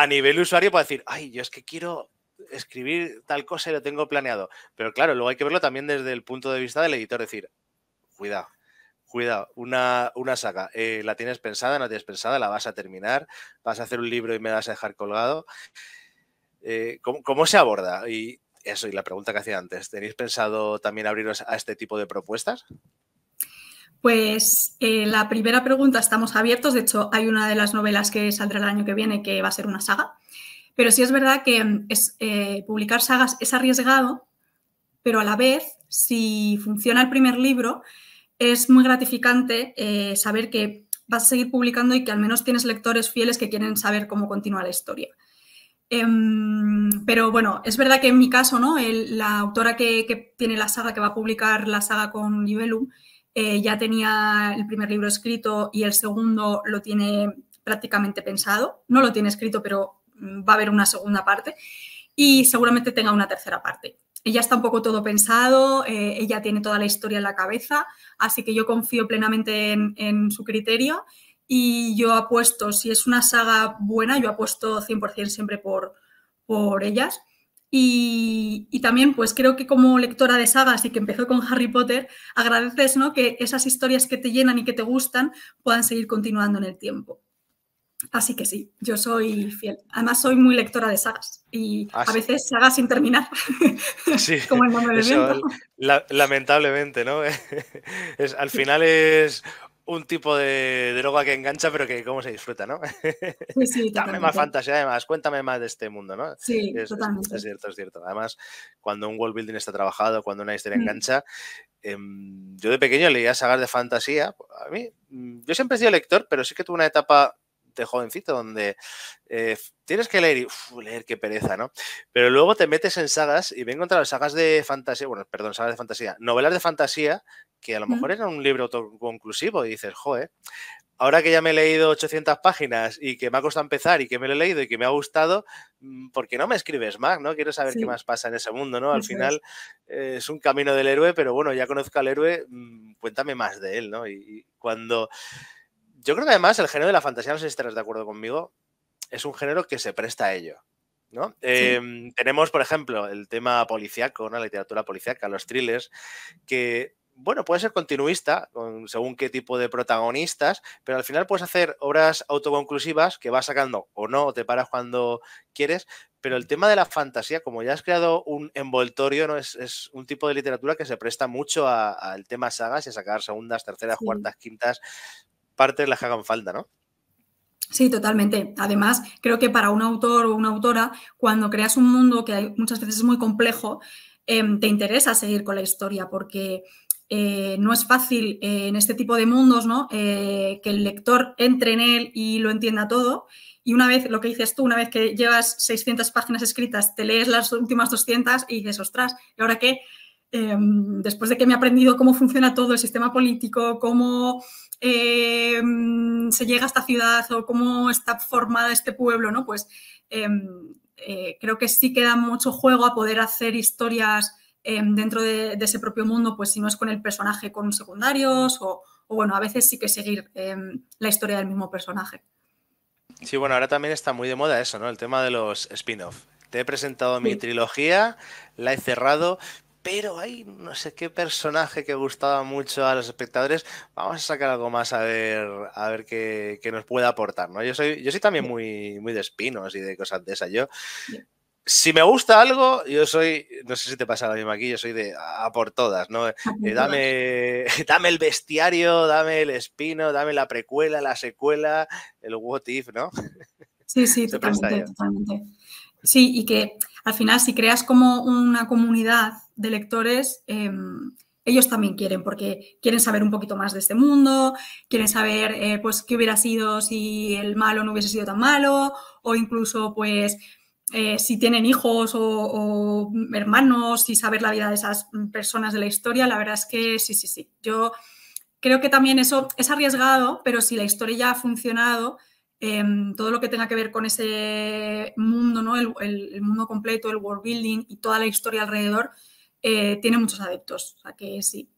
a nivel usuario para decir, ay, yo es que quiero escribir tal cosa y lo tengo planeado. Pero claro, luego hay que verlo también desde el punto de vista del editor, decir, cuidado, cuidado, una, una saga, eh, la tienes pensada, no tienes pensada, la vas a terminar, vas a hacer un libro y me vas a dejar colgado. Eh, ¿cómo, ¿cómo, se aborda? Y eso, y la pregunta que hacía antes, ¿tenéis pensado también abriros a este tipo de propuestas? Pues eh, la primera pregunta, estamos abiertos. De hecho, hay una de las novelas que saldrá el año que viene que va a ser una saga. Pero sí es verdad que mm, es, eh, publicar sagas es arriesgado, pero a la vez, si funciona el primer libro, es muy gratificante eh, saber que vas a seguir publicando y que al menos tienes lectores fieles que quieren saber cómo continúa la historia. Em, pero bueno, es verdad que en mi caso, ¿no? la autora que, tiene la saga, que va a publicar la saga con Libelu, eh, ya tenía el primer libro escrito y el segundo lo tiene prácticamente pensado. No lo tiene escrito, pero mm, va a haber una segunda parte y seguramente tenga una tercera parte. Ella está un poco todo pensado, eh, ella tiene toda la historia en la cabeza, así que yo confío plenamente en, su criterio y yo apuesto, si es una saga buena, yo apuesto 100% siempre por, por ellas. Y, también, pues creo que como lectora de sagas y que empezó con Harry Potter, agradeces ¿no? que esas historias que te llenan y que te gustan puedan seguir continuando en el tiempo. Así que sí, yo soy fiel. Además, soy muy lectora de sagas y ah, a veces sagas sin terminar. Sí, como el nombre lamentablemente, ¿no? es, al final es un tipo de droga que engancha, pero que cómo se disfruta, ¿no? Sí, sí, Dame más fantasía, además, cuéntame más de este mundo, ¿no? Sí, es, totalmente. Es, cierto, es cierto. Además, cuando un world building está trabajado, cuando una historia mm. engancha, em, yo de pequeño leía sagas de fantasía. A mí, mm, yo siempre he sido lector, pero sí que tuve una etapa de jovencito, donde eh, tienes que leer y leer qué pereza, ¿no? Pero luego te metes en sagas y vengo contra las sagas de fantasía, bueno, perdón, sagas de fantasía, novelas de fantasía que a lo mejor era un libro autoconclusivo y dices, joe, ahora que ya me he leído 800 páginas y que me ha costado empezar y que me lo he leído y que me ha gustado, mm, ¿por qué no me escribes más? ¿no? Quiero saber qué más pasa en ese mundo, ¿no? Al final eh, es. un camino del héroe, pero bueno, ya conozco al héroe, mm, cuéntame más de él, ¿no? y cuando yo creo que además el género de la fantasía, no sé si estarás de acuerdo conmigo, es un género que se presta a ello. Em, tenemos, por ejemplo, el tema policíaco, la literatura policíaca, los thrillers, que, bueno, puede ser continuista, según qué tipo de protagonistas, pero al final puedes hacer obras autoconclusivas que vas sacando o no, o te paras cuando quieres, pero el tema de la fantasía, como ya has creado un envoltorio, es, un tipo de literatura que se presta mucho al tema sagas y a sacar segundas, terceras, cuartas, quintas partes las hagan falta, ¿no? Sí, totalmente. Además, creo que para un autor o una autora, cuando creas un mundo que muchas veces es muy complejo, em, te interesa seguir con la historia porque eh, no es fácil eh, en este tipo de mundos ¿no? Eh, que el lector entre en él y lo entienda todo. Y una vez, lo que dices tú, una vez que llevas 600 páginas escritas, te lees las últimas 200 y dices, ostras, ¿y ahora qué? Em, después de que me he aprendido cómo funciona todo el sistema político, cómo Em, se llega a esta ciudad o cómo está formada este pueblo, ¿no? Pues em, eh, creo que sí queda mucho juego a poder hacer historias em, dentro de, ese propio mundo, pues si no es con el personaje, con secundarios o, bueno, a veces sí que seguir la historia del mismo personaje. Sí, bueno, ahora también está muy de moda eso, ¿no? El tema de los spin-off. Te he presentado mi trilogía, la he cerrado, pero hay no sé qué personaje que gustaba mucho a los espectadores. Vamos a sacar algo más a ver, a ver qué, nos puede aportar, ¿no? Yo soy, yo soy también muy, muy de espinos y de cosas de esas. Yo, si me gusta algo, yo soy, no sé si te pasa lo mismo aquí, yo soy de a por todas, ¿no? Eh, dame, dame el bestiario, dame el espino, dame la precuela, la secuela, el what if, ¿no? Sí, sí, totalmente, totalmente. Sí, y que al final si creas como una comunidad de lectores, em, ellos también quieren, porque quieren saber un poquito más de este mundo, quieren saber eh, pues qué hubiera sido si el malo no hubiese sido tan malo, o incluso pues eh, si tienen hijos o, o, hermanos y saber la vida de esas personas de la historia, la verdad es que sí, sí, sí. Yo creo que también eso es arriesgado, pero si la historia ya ha funcionado, Em, todo lo que tenga que ver con ese mundo, ¿no? el, mundo completo, el world building y toda la historia alrededor, eh, tiene muchos adeptos. O sea que sí,